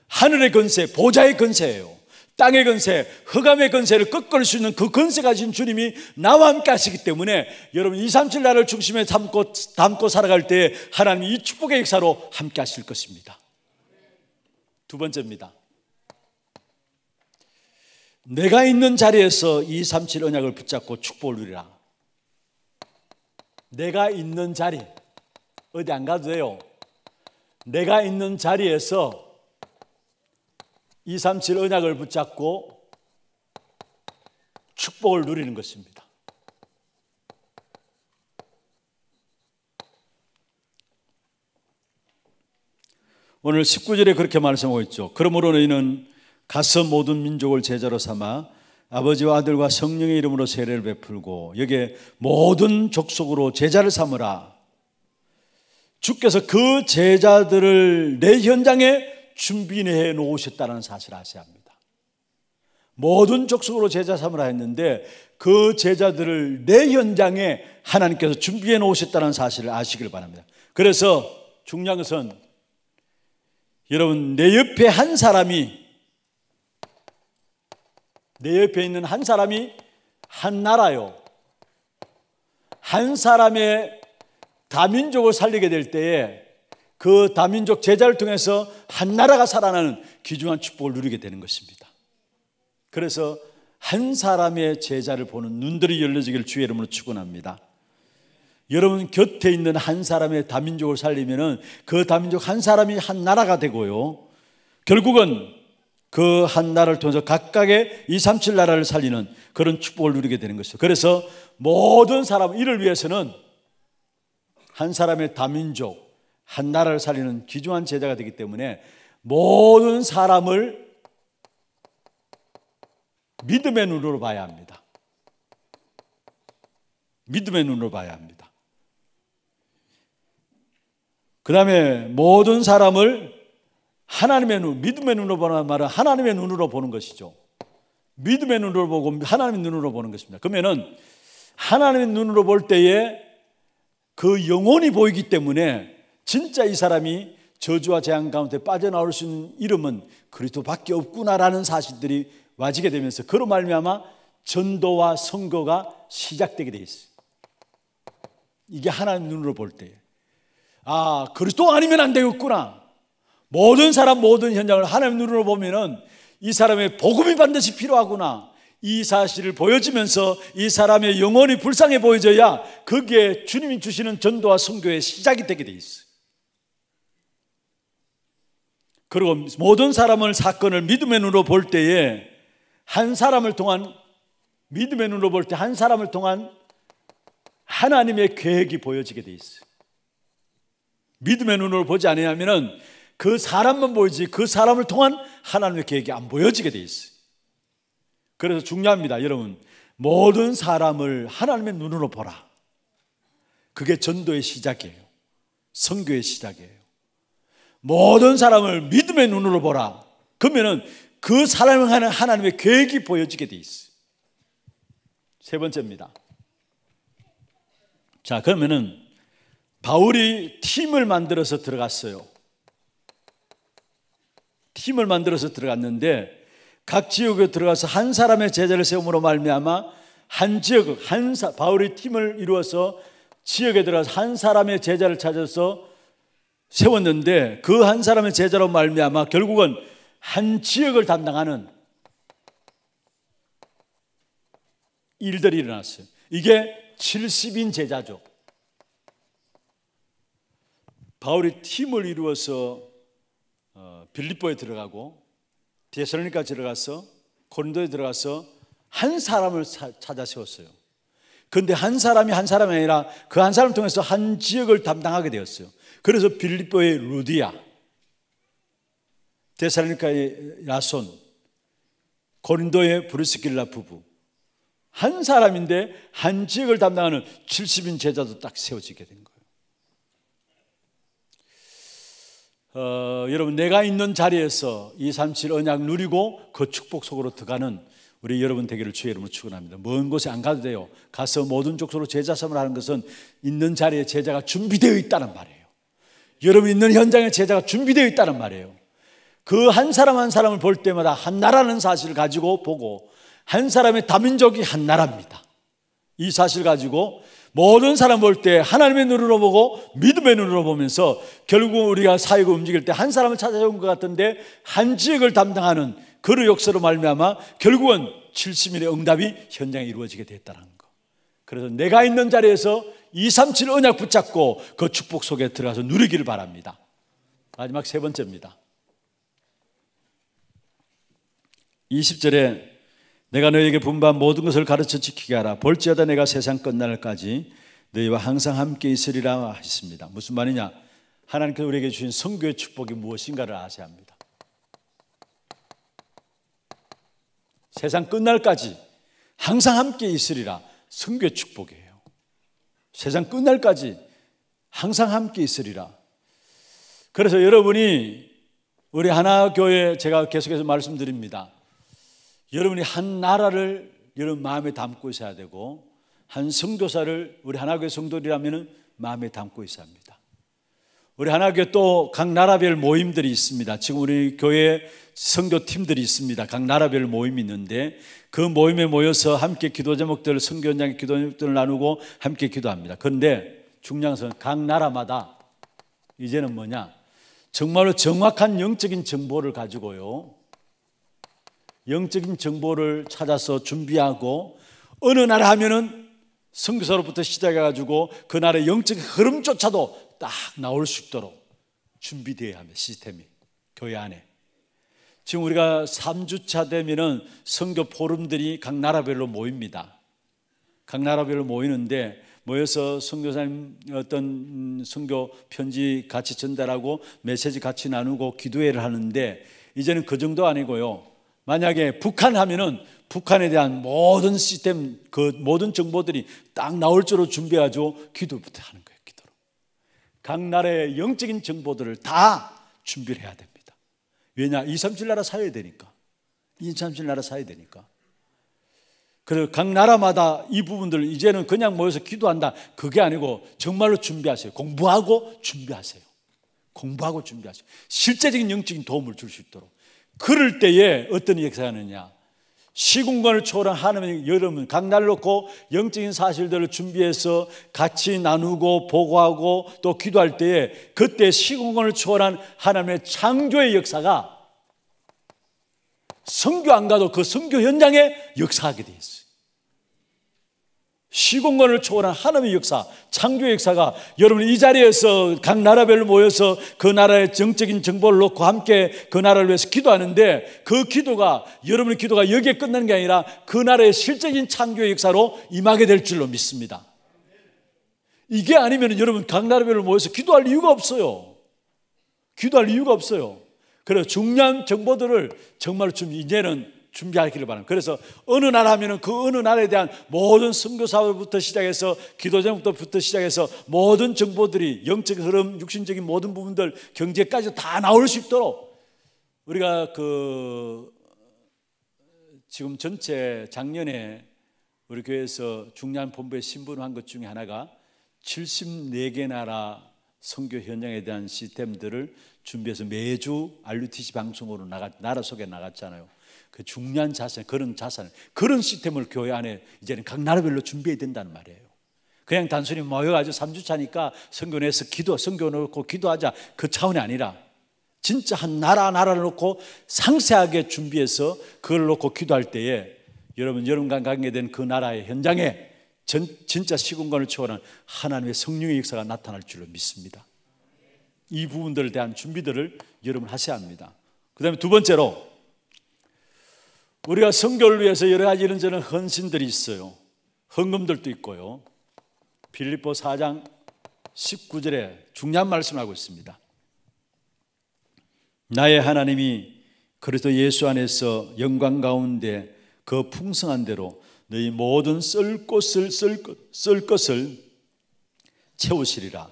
[SPEAKER 1] 하늘의 건세 보좌의 건세예요. 땅의 근세 흑암의 근세를 꺾을 수 있는 그근세 가진 주님이 나와 함께 하시기 때문에 여러분 2, 3, 7날을 중심에 담고, 담고 살아갈 때에 하나님 이 축복의 역사로 함께 하실 것입니다. 두 번째입니다. 내가 있는 자리에서 2, 3, 7 언약을 붙잡고 축복을 누리라. 내가 있는 자리, 어디 안 가도 돼요. 내가 있는 자리에서 237 언약을 붙잡고 축복을 누리는 것입니다. 오늘 19절에 그렇게 말씀하고 있죠. 그러므로 너희는 가서 모든 민족을 제자로 삼아 아버지와 아들과 성령의 이름으로 세례를 베풀고 여기에 모든 족속으로 제자를 삼으라. 주께서 그 제자들을 내 현장에 준비해 놓으셨다는 사실을 아셔야 합니다. 모든 족속으로 제자 삼으라 했는데 그 제자들을 내 현장에 하나님께서 준비해 놓으셨다는 사실을 아시길 바랍니다. 그래서 중요한 것은 여러분 내 옆에 한 사람이 내 옆에 있는 한 사람이 한 나라요. 한 사람의 다민족을 살리게 될 때에 그 다민족 제자를 통해서 한 나라가 살아나는 귀중한 축복을 누리게 되는 것입니다. 그래서 한 사람의 제자를 보는 눈들이 열려지기를 주의 이름으로 축원합니다. 여러분 곁에 있는 한 사람의 다민족을 살리면은 그 다민족 한 사람이 한 나라가 되고요. 결국은 그 한 나라를 통해서 각각의 2, 3, 7 나라를 살리는 그런 축복을 누리게 되는 것이죠. 그래서 모든 사람 이를 위해서는 한 사람의 다민족 한 나라를 살리는 귀중한 제자가 되기 때문에 모든 사람을 믿음의 눈으로 봐야 합니다. 믿음의 눈으로 봐야 합니다. 그 다음에 모든 사람을 하나님의 눈, 믿음의 눈으로 보는 말은 하나님의 눈으로 보는 것이죠. 믿음의 눈으로 보고 하나님의 눈으로 보는 것입니다. 그러면은 하나님의 눈으로 볼 때에 그 영혼이 보이기 때문에 진짜 이 사람이 저주와 재앙 가운데 빠져나올 수 있는 이름은 그리스도밖에 없구나라는 사실들이 와지게 되면서 그로 말미암아 전도와 선거가 시작되게 돼 있어요. 이게 하나님 눈으로 볼 때, 아 그리스도 아니면 안 되겠구나. 모든 사람 모든 현장을 하나님 눈으로 보면은 이 사람의 복음이 반드시 필요하구나. 이 사실을 보여주면서 이 사람의 영혼이 불쌍해 보여져야 그게 주님이 주시는 전도와 선교의 시작이 되게 돼 있어요. 그리고 모든 사람을 사건을 믿음의 눈으로 볼 때에 한 사람을 통한 믿음의 눈으로 볼 때 한 사람을 통한 하나님의 계획이 보여지게 돼 있어요. 믿음의 눈으로 보지 않으면은 그 사람만 보이지 그 사람을 통한 하나님의 계획이 안 보여지게 돼 있어요. 그래서 중요합니다, 여러분. 모든 사람을 하나님의 눈으로 보라. 그게 전도의 시작이에요. 선교의 시작이에요. 모든 사람을 믿음의 눈으로 보라. 그러면은 그 사람을 하는 하나님의 계획이 보여지게 돼있어세 번째입니다. 자, 그러면은 바울이 팀을 만들어서 들어갔어요. 팀을 만들어서 들어갔는데 각 지역에 들어가서 한 사람의 제자를 세움으로 말미암아 한 지역 한 사, 바울이 팀을 이루어서 지역에 들어가서 한 사람의 제자를 찾아서 세웠는데 그 한 사람의 제자로 말미암아 결국은 한 지역을 담당하는 일들이 일어났어요. 이게 70인 제자죠. 바울이 팀을 이루어서 어, 빌립보에 들어가고 대살로니까 들어가서 고린도에 들어가서 한 사람을 찾아 세웠어요. 그런데한 사람이 한 사람이 아니라 그 한 사람 을 통해서 한 지역을 담당하게 되었어요. 그래서 빌립보의 루디아, 데살로니카의 야손, 고린도의 브루스길라 부부 한 사람인데 한 지역을 담당하는 70인 제자도 딱 세워지게 된 거예요. 어, 여러분 내가 있는 자리에서 237 언약 누리고 그 축복 속으로 들어가는 우리 여러분 되기를 주의 이름으로 축원합니다. 먼 곳에 안 가도 돼요. 가서 모든 족속으로 제자 삼을 하는 것은 있는 자리에 제자가 준비되어 있다는 말이에요. 여러분 있는 현장에 제자가 준비되어 있다는 말이에요. 그 한 사람 한 사람을 볼 때마다 한 나라는 사실을 가지고 보고 한 사람의 다민족이 한 나라입니다. 이 사실 가지고 모든 사람 볼 때 하나님의 눈으로 보고 믿음의 눈으로 보면서 결국 우리가 사회가 움직일 때 한 사람을 찾아온 것 같은데 한 지역을 담당하는 그의 역사로 말미암아 결국은 70일의 응답이 현장에 이루어지게 됐다는 거. 그래서 내가 있는 자리에서 237 언약 붙잡고 그 축복 속에 들어가서 누리기를 바랍니다. 마지막 세 번째입니다. 20절에 내가 너에게 분반 모든 것을 가르쳐 지키게 하라. 볼지어다 내가 세상 끝날까지 너희와 항상 함께 있으리라 했습니다. 무슨 말이냐? 하나님께서 우리에게 주신 성교의 축복이 무엇인가를 아셔야 합니다. 세상 끝날까지 항상 함께 있으리라 성교의 축복이에요. 세상 끝날까지 항상 함께 있으리라. 그래서 여러분이 우리 하나교회 제가 계속해서 말씀드립니다. 여러분이 한 나라를 여러분 마음에 담고 있어야 되고 한 성교사를 우리 하나교회 성도들이라면 마음에 담고 있어야 합니다. 우리 하나교회 또 각 나라별 모임들이 있습니다. 지금 우리 교회 성교팀들이 있습니다. 각 나라별 모임이 있는데 그 모임에 모여서 함께 기도 제목들을 선교 현장의 기도 제목들을 나누고 함께 기도합니다. 그런데 중요한 것은 각 나라마다 이제는 뭐냐? 정말로 정확한 영적인 정보를 가지고요. 영적인 정보를 찾아서 준비하고 어느 나라 하면은 선교사로부터 시작해 가지고 그 나라의 영적인 흐름조차도 딱 나올 수 있도록 준비되어야 합니다. 시스템이 교회 안에. 지금 우리가 3주차 되면은 선교 포럼들이 각 나라별로 모입니다. 각 나라별로 모이는데 모여서 선교사님 어떤 음, 선교 편지 같이 전달하고 메시지 같이 나누고 기도회를 하는데 이제는 그 정도 아니고요. 만약에 북한 하면은 북한에 대한 모든 시스템 그 모든 정보들이 딱 나올 줄로 준비하죠. 기도부터 하는 거예요. 기도로. 각 나라의 영적인 정보들을 다 준비를 해야 됩니다. 왜냐? 2, 3질 나라 사야 되니까. 2, 3질 나라 사야 되니까. 그래서 각 나라마다 이 부분들을 이제는 그냥 모여서 기도한다. 그게 아니고 정말로 준비하세요. 공부하고 준비하세요. 공부하고 준비하세요. 실제적인 영적인 도움을 줄 수 있도록. 그럴 때에 어떤 역사가 느냐 시공간을 초월한 하나님의 여러분 각날 놓고 영적인 사실들을 준비해서 같이 나누고 보고하고 또 기도할 때에 그때 시공간을 초월한 하나님의 창조의 역사가 성교 안 가도 그 성교 현장에 역사하게 되어 있어요. 시공간을 초월한 하나님의 역사, 창조의 역사가 여러분 이 자리에서 각 나라별로 모여서 그 나라의 정적인 정보를 놓고 함께 그 나라를 위해서 기도하는데 그 기도가 여러분의 기도가 여기에 끝나는 게 아니라 그 나라의 실적인 창조의 역사로 임하게 될 줄로 믿습니다. 이게 아니면 여러분 각 나라별로 모여서 기도할 이유가 없어요. 기도할 이유가 없어요. 그래서 중요한 정보들을 정말 좀 이제는 준비하기를 바랍니다. 그래서 어느 날 하면은 그 어느 날에 대한 모든 선교 사업부터 시작해서 기도 제목부터 시작해서 모든 정보들이 영적 흐름, 육신적인 모든 부분들 경제까지 다 나올 수 있도록 우리가 그 지금 전체 작년에 우리 교회에서 중요한 본부에 신분한 것 중에 하나가 74개 나라 선교 현장에 대한 시스템들을 준비해서 매주 알루티 c 방송으로 나가, 나라 속에 나갔잖아요. 그 중요한 자산, 그런 자산, 그런 시스템을 교회 안에 이제는 각 나라별로 준비해야 된다는 말이에요. 그냥 단순히 모여가지고 3주차니까 성교 내에서 기도, 성교 놓고 기도하자 그 차원이 아니라 진짜 한 나라 나라를 놓고 상세하게 준비해서 그걸 놓고 기도할 때에 여러분 여러분과 관계된 그 나라의 현장에 전, 진짜 시공간을 채월한 하나님의 성령의 역사가 나타날 줄로 믿습니다. 이 부분들에 대한 준비들을 여러분 하셔야 합니다. 그 다음에 두 번째로 우리가 성교를 위해서 여러 가지 이런저런 헌신들이 있어요. 헌금들도 있고요. 빌립보 4장 19절에 중요한 말씀을 하고 있습니다. 나의 하나님이 그리스도 예수 안에서 영광 가운데 그 풍성한 대로 너희 모든 쓸 것을 쓸, 쓸 것을 채우시리라.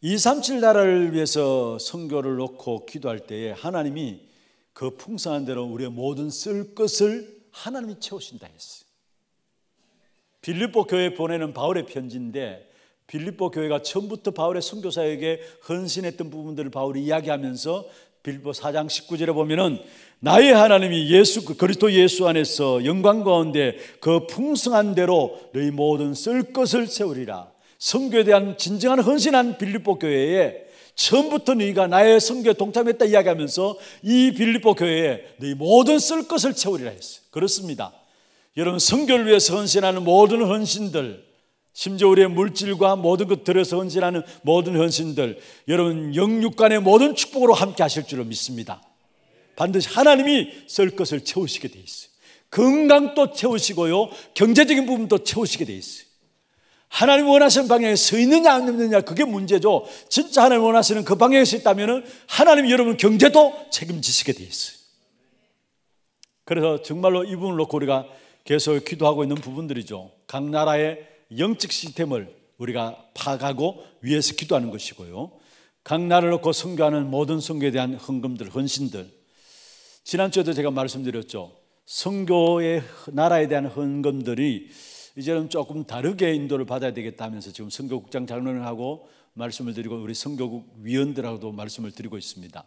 [SPEAKER 1] 237 나라를 위해서 선교를 놓고 기도할 때에 하나님이 그 풍성한 대로 우리의 모든 쓸 것을 하나님이 채우신다 했어요. 빌립보 교회 보내는 바울의 편지인데 빌립보 교회가 처음부터 바울의 선교사에게 헌신했던 부분들을 바울이 이야기하면서 빌립보 4장 19절에 보면은 나의 하나님이 예수 그 그리스도 예수 안에서 영광 가운데 그 풍성한 대로 너희 모든 쓸 것을 세우리라. 선교에 대한 진정한 헌신한 빌립보 교회에 처음부터 너희가 나의 성교에 동참했다 이야기하면서 이빌리보 교회에 너희 모든 쓸 것을 채우리라 했어요. 그렇습니다. 여러분 성교를 위해서 헌신하는 모든 헌신들 심지어 우리의 물질과 모든 것들에서 헌신하는 모든 헌신들 여러분 영육간의 모든 축복으로 함께 하실 줄로 믿습니다. 반드시 하나님이 쓸 것을 채우시게 돼 있어요. 건강도 채우시고요. 경제적인 부분도 채우시게 돼 있어요. 하나님 원하시는 방향에 서 있느냐 안 있느냐 그게 문제죠. 진짜 하나님 원하시는 그 방향에 서 있다면 하나님 여러분 경제도 책임지시게 돼 있어요. 그래서 정말로 이 부분을 놓고 우리가 계속 기도하고 있는 부분들이죠. 각 나라의 영적 시스템을 우리가 파악하고 위에서 기도하는 것이고요. 각 나라를 놓고 선교하는 모든 선교에 대한 헌금들, 헌신들. 지난주에도 제가 말씀드렸죠. 선교의 나라에 대한 헌금들이 이제는 조금 다르게 인도를 받아야 되겠다 하면서 지금 선교국장 장로을 하고 말씀을 드리고 우리 선교국 위원들하고도 말씀을 드리고 있습니다.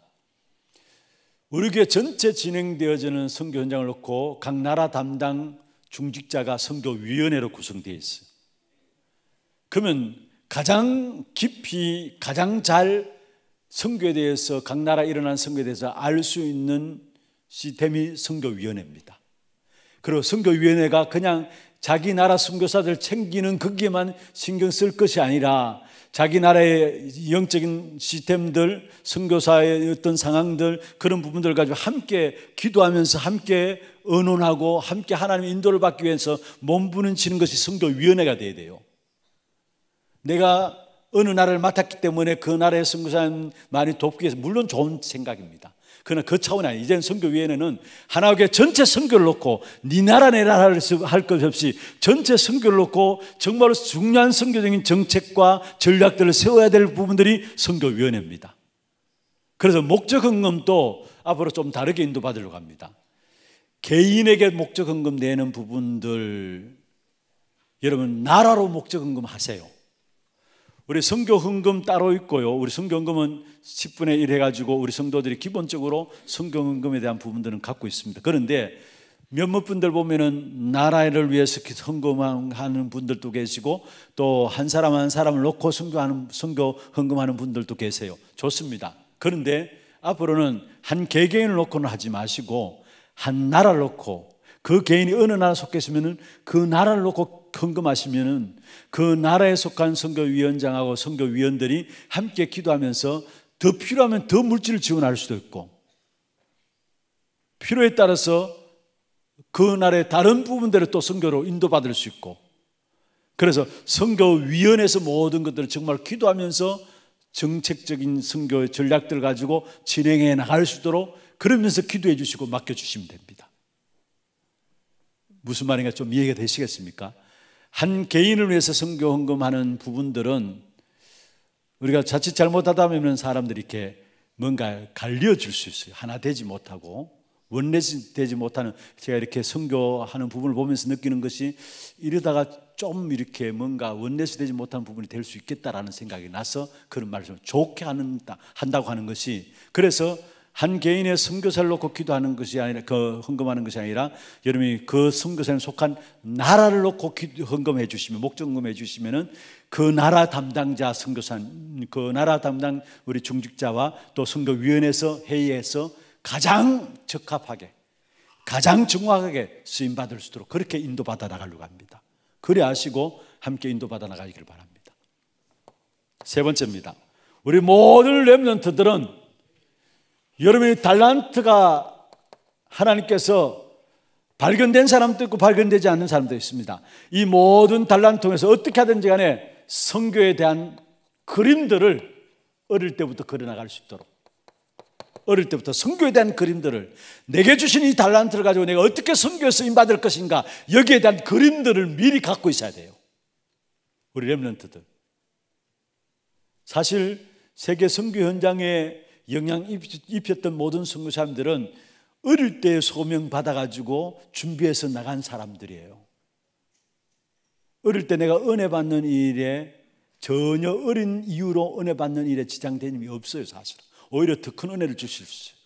[SPEAKER 1] 우리 교회 전체 진행되어지는 선교 현장을 놓고 각 나라 담당 중직자가 선교 위원회로 구성되어 있어요. 그러면 가장 깊이 가장 잘 선교에 대해서 각 나라 일어난 선교에 대해서 알 수 있는 시스템이 선교위원회입니다. 그리고 선교위원회가 그냥 자기 나라 선교사들 챙기는 거기에만 신경 쓸 것이 아니라 자기 나라의 영적인 시스템들, 선교사의 어떤 상황들 그런 부분들 가지고 함께 기도하면서 함께 의논하고 함께 하나님의 인도를 받기 위해서 몸부림치는 것이 선교위원회가 돼야 돼요. 내가 어느 나라를 맡았기 때문에 그 나라의 선교사님 많이 돕기 위해서 물론 좋은 생각입니다. 그는 그 차원이 아니에요. 이젠 선교위원회는 하나의 전체 선교를 놓고 니 네 나라 내 나라 할것 없이 전체 선교를 놓고 정말로 중요한 선교적인 정책과 전략들을 세워야 될 부분들이 선교위원회입니다. 그래서 목적 헌금도 앞으로 좀 다르게 인도받으려고 합니다. 개인에게 목적 헌금 내는 부분들 여러분 나라로 목적 헌금 하세요. 우리 성교 헌금 따로 있고요. 우리 성교 헌금은 10분의 1 해가지고 우리 성도들이 기본적으로 성교 헌금에 대한 부분들은 갖고 있습니다. 그런데 몇몇 분들 보면은 나라를 위해서 헌금하는 분들도 계시고 또 한 사람 한 사람을 놓고 성교하는 성교 헌금하는 분들도 계세요. 좋습니다. 그런데 앞으로는 한 개개인을 놓고는 하지 마시고 한 나라를 놓고 그 개인이 어느 나라 속해 있으면은 그 나라를 놓고 헌금하시면은 그 나라에 속한 선교위원장하고 선교위원들이 함께 기도하면서 더 필요하면 더 물질을 지원할 수도 있고 필요에 따라서 그 나라의 다른 부분들을 또 선교로 인도받을 수 있고 그래서 선교위원회에서 모든 것들을 정말 기도하면서 정책적인 선교의 전략들을 가지고 진행해 나갈 수 있도록 그러면서 기도해 주시고 맡겨 주시면 됩니다. 무슨 말인가 좀 이해가 되시겠습니까? 한 개인을 위해서 성교 헌금하는 부분들은 우리가 자칫 잘못하다 면 사람들이 이렇게 뭔가 갈려질 수 있어요. 하나 되지 못하고 원내되지 못하는 제가 이렇게 성교하는 부분을 보면서 느끼는 것이 이러다가 좀 이렇게 뭔가 원내되지 못한 부분이 될 수 있겠다라는 생각이 나서 그런 말씀을 좋게 한다 한다고 하는 것이 그래서 한 개인의 선교사를 놓고 기도하는 것이 아니라 그 헌금하는 것이 아니라 여러분이 그 선교사에 속한 나라를 놓고 기도, 헌금해 주시면 목적 금해 주시면은 그 나라 담당자 선교사 그 나라 담당 우리 중직자와 또 선교 위원회에서 회의해서 가장 적합하게 가장 정확하게 쓰임 받을 수 있도록 그렇게 인도받아 나가려고 합니다. 그래 하시고 함께 인도받아 나가기를 바랍니다. 세 번째입니다. 우리 모든 렘넌트들은 여러분이 달란트가 하나님께서 발견된 사람도 있고 발견되지 않는 사람도 있습니다. 이 모든 달란트 통해서 어떻게 하든지 간에 성교에 대한 그림들을 어릴 때부터 그려나갈 수 있도록 어릴 때부터 성교에 대한 그림들을 내게 주신 이 달란트를 가지고 내가 어떻게 성교에 쓰임 받을 것인가 여기에 대한 그림들을 미리 갖고 있어야 돼요. 우리 렘런트들 사실 세계 선교 현장에 영향 입혔던 모든 선교 사님들은 어릴 때 소명 받아가지고 준비해서 나간 사람들이에요. 어릴 때 내가 은혜 받는 일에 전혀 어린 이유로 은혜 받는 일에 지장됨이 없어요, 사실. 오히려 더 큰 은혜를 주실 수 있어요.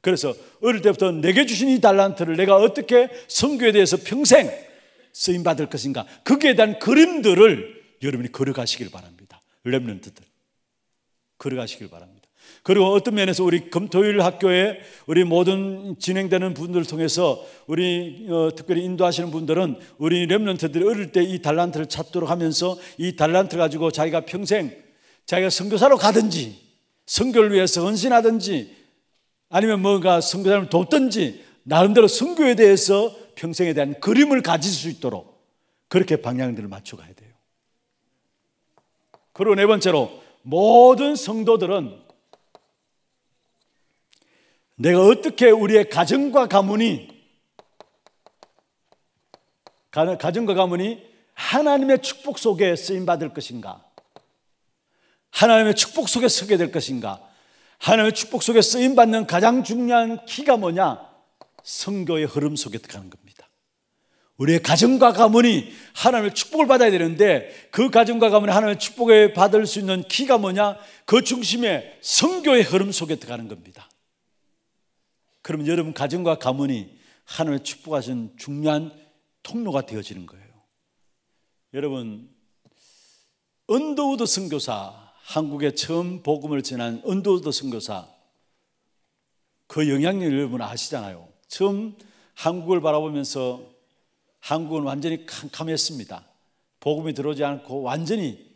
[SPEAKER 1] 그래서 어릴 때부터 내게 주신 이 달란트를 내가 어떻게 성교에 대해서 평생 쓰임 받을 것인가 거기에 대한 그림들을 여러분이 걸어가시길 바랍니다. 렘런트들 걸어가시길 바랍니다. 그리고 어떤 면에서 우리 금토일 학교에 우리 모든 진행되는 분들을 통해서 우리 어, 특별히 인도하시는 분들은 우리 렘런트들이 어릴 때 이 달란트를 찾도록 하면서 이 달란트를 가지고 자기가 평생 자기가 선교사로 가든지 선교를 위해서 헌신하든지 아니면 뭔가 선교사를 돕든지 나름대로 선교에 대해서 평생에 대한 그림을 가질 수 있도록 그렇게 방향들을 맞춰가야 돼요. 그리고 네 번째로 모든 성도들은 내가 어떻게 우리의 가정과 가문이 가정과 가문이 하나님의 축복 속에 쓰임 받을 것인가? 하나님의 축복 속에 서게 될 것인가? 하나님의 축복 속에 쓰임 받는 가장 중요한 키가 뭐냐? 성교의 흐름 속에 들어가는 겁니다. 우리의 가정과 가문이 하나님의 축복을 받아야 되는데 그 가정과 가문이 하나님의 축복을 받을 수 있는 키가 뭐냐? 그 중심에 성교의 흐름 속에 들어가는 겁니다. 그러면 여러분 가정과 가문이 하늘을 축복하신 중요한 통로가 되어지는 거예요. 여러분 언더우드 선교사 한국에 처음 복음을 전한 언더우드 선교사 그 영향력 여러분 아시잖아요. 처음 한국을 바라보면서 한국은 완전히 캄캄했습니다. 복음이 들어오지 않고 완전히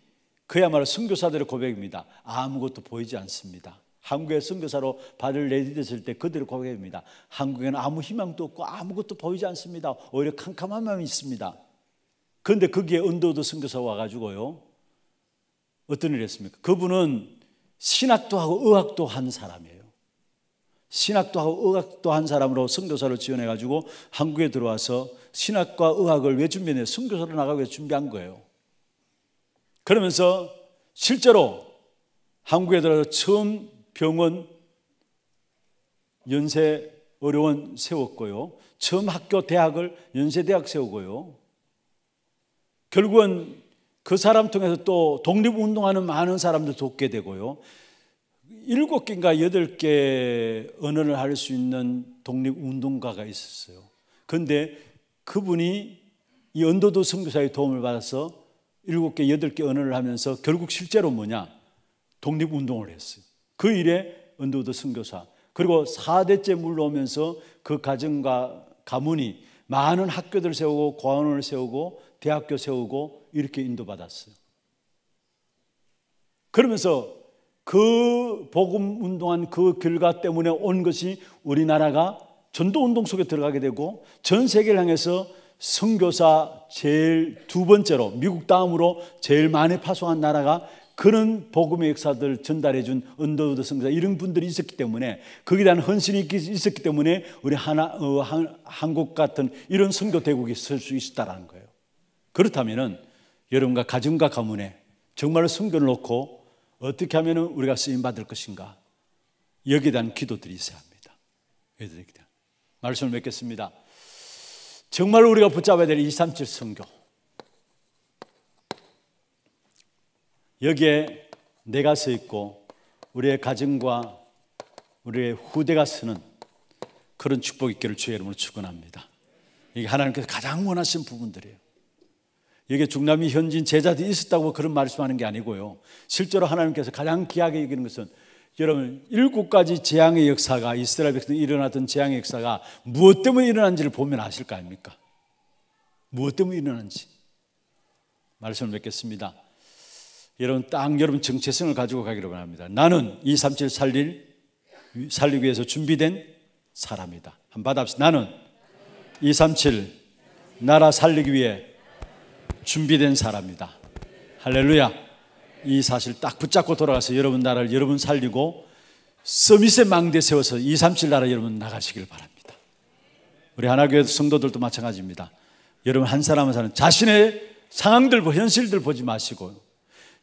[SPEAKER 1] 그야말로 선교사들의 고백입니다. 아무것도 보이지 않습니다. 한국의 선교사로 발을 내디뎠을 때 그들의 고백입니다. 한국에는 아무 희망도 없고 아무것도 보이지 않습니다. 오히려 캄캄한 마음이 있습니다. 그런데 거기에 언더도 선교사 와가지고요. 어떤 일을 했습니까? 그분은 신학도 하고 의학도 한 사람이에요. 신학도 하고 의학도 한 사람으로 선교사를 지원해가지고 한국에 들어와서 신학과 의학을 왜 준비했냐? 선교사로 나가고위 준비한 거예요. 그러면서 실제로 한국에 들어서 와 처음 병원, 연세 의료원 세웠고요. 처음 학교 대학을 연세대학 세우고요. 결국은 그 사람 통해서 또 독립운동하는 많은 사람들 돕게 되고요. 일곱 개인가 여덟 개 언어를 할 수 있는 독립운동가가 있었어요. 그런데 그분이 이 언더도 선교사의 도움을 받아서 일곱 개, 여덟 개 언어를 하면서 결국 실제로 뭐냐? 독립운동을 했어요. 그 일에 언더우드 선교사 그리고 4대째 물러오면서 그 가정과 가문이 많은 학교들을 세우고 고원을 세우고 대학교 세우고 이렇게 인도받았어요. 그러면서 그 복음 운동한 그 결과 때문에 온 것이 우리나라가 전도 운동 속에 들어가게 되고 전 세계를 향해서 선교사 제일 두 번째로 미국 다음으로 제일 많이 파송한 나라가 그런 복음의 역사들 전달해 준 언더우드 성교사 이런 분들이 있었기 때문에 거기에 대한 헌신이 있었기 때문에 우리 하나 어, 한, 한국 같은 이런 선교 대국이 설 수 있었다라는 거예요. 그렇다면은 여러분과 가정과 가문에 정말로 선교를 놓고 어떻게 하면 우리가 쓰임 받을 것인가 여기에 대한 기도들이 있어야 합니다. 말씀을 맺겠습니다. 정말 우리가 붙잡아야 될237성교 여기에 내가 서 있고 우리의 가정과 우리의 후대가 서는 그런 축복 이 있기를 주의 이름으로 축원합니다. 이게 하나님께서 가장 원하신 부분들이에요. 여기 중남미 현진 제자들이 있었다고 그런 말씀하는 게 아니고요. 실제로 하나님께서 가장 귀하게 여기는 것은 여러분 일곱 가지 재앙의 역사가 이스라엘 백성 일어났던 재앙의 역사가 무엇 때문에 일어난지를 보면 아실 거 아닙니까? 무엇 때문에 일어난지 말씀을 뵙겠습니다. 여러분 딱 여러분 정체성을 가지고 가기를 원합니다. 나는 237 살릴 살리기 위해서 준비된 사람이다. 한번 받아봅시다. 나는 237 나라 살리기 위해 준비된 사람이다. 할렐루야. 이 사실 딱 붙잡고 돌아가서 여러분 나라를 여러분 살리고 서밋의 망대 세워서 237 나라 여러분 나가시길 바랍니다. 우리 하나교회 성도들도 마찬가지입니다. 여러분 한 사람 한 사람 자신의 상황들, 뭐 현실들 보지 마시고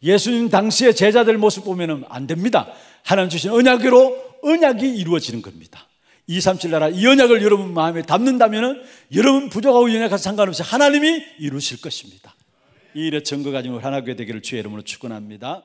[SPEAKER 1] 예수님 당시의 제자들 모습 보면안 됩니다. 하나님 주신 언약으로 언약이 이루어지는 겁니다. 237 나라 이 언약을 여러분 마음에 담는다면 여러분 부족하고 연약한 상관없이 하나님이 이루실 것입니다. 이 일의 증거가 지금 하나가 되기를 주의 이름으로 축원합니다.